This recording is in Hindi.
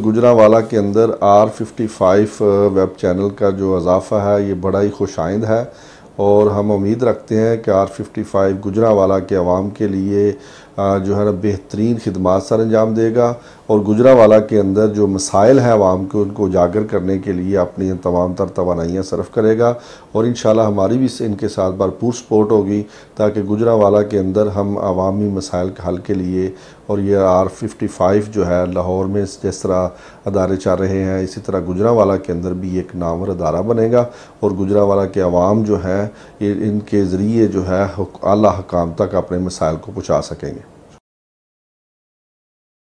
गुजरावाला के अंदर R fifty five web channel का जो अजाफ़ा है ये बड़ा ही आइंद है और हम उम्मीद रखते हैं कि आर फिफ्टी गुजरा गुजरावाला के आवाम के लिए जो है ना बेहतरीन खदमात सर अंजाम देगा और गुजरावाला के अंदर जो मसाइल हैं आवाम के उनको उजागर करने के लिए अपनी तमाम तर तोानाइयाँ सरफ़ करेगा और इन शाला हमारी भी इनके साथ भरपूर सपोर्ट होगी ताकि गुजरावाला के अंदर हम आवामी मसाइल के हल के लिए और ये आर फिफ्टी फाइव जो है लाहौर में जिस तरह अदारे चल रहे हैं इसी तरह गुजरावाला के अंदर भी एक नामवर अदारा बनेगा और गुजरावाला के अवाम जो है इनके ज़रिए जो है अला हकाम तक अपने मसाइल को पहुँचा सकेंगे